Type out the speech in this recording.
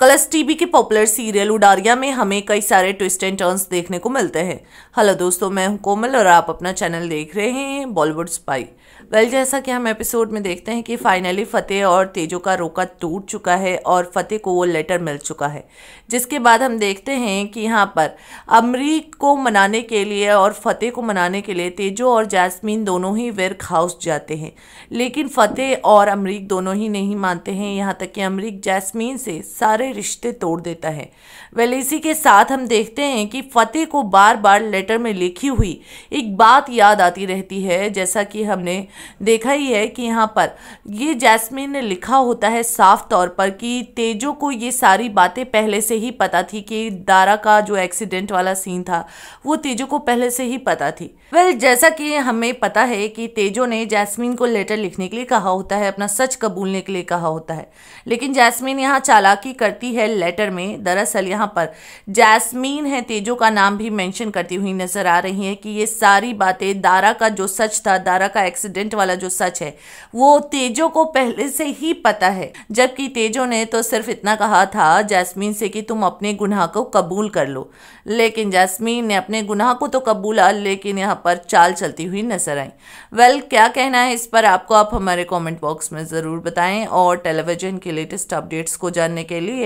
colours TV के popular serial Udaariyaan में हमें कई सारे ट्विस्ट एंड टर्न्स देखने को मिलते हैं हेलो दोस्तों मैं हूं कोमल और आप अपना चैनल देख रहे हैं बॉलीवुड स्पाई वेल जैसा कि हम एपिसोड में देखते हैं कि फाइनली फतेह और तेजो का रोका टूट चुका है और फतेह को वो लेटर मिल चुका है जिसके बाद हम देखते हैं कि यहाँ पर अमरीक को मनाने के लिए और फतेह को मनाने के लिए तेजो और जैस्मीन दोनों ही वर्क हाउस जाते हैं लेकिन फ़तेह और अमरीक दोनों ही नहीं मानते हैं यहाँ तक कि अमरीक जैस्मीन से सारे सारे रिश्ते तोड़ देता है वेल इसी के साथ हम देखते हैं कि फ़तेह को बार बार लेटर में लिखी हुई एक बात याद आती रहती है जैसा कि हमने देखा ही है कि यहाँ पर ये जैस्मिन ने लिखा होता है साफ तौर पर कि तेजो को ये सारी बातें पहले से ही पता थी कि दारा का जो एक्सीडेंट वाला सीन था वो तेजो को पहले से ही पता थी वेल जैसा कि हमें पता है कि तेजो ने जैस्मिन को लेटर लिखने के लिए कहा होता है अपना सच कबूलने के लिए कहा होता है लेकिन जैस्मिन यहाँ चालाकी कर करती है लेटर में दरअसल यहाँ पर जैस्मीन है तेजो का नाम भी मेंशन करती हुई नज़र आ रही है कि ये सारी बातें दारा का जो सच था दारा का एक्सीडेंट वाला जो सच है वो तेजो को पहले से ही पता है जबकि तेजो ने तो सिर्फ इतना कहा था जैस्मीन से कि तुम अपने गुनाह को कबूल कर लो लेकिन जैस्मीन ने अपने गुनाह को तो कबूला लेकिन यहाँ पर चाल चलती हुई नजर आई वेल क्या कहना है इस पर आपको आप हमारे कमेंट बॉक्स में ज़रूर बताएं और टेलीविज़न के लेटेस्ट अपडेट्स को जानने के लिए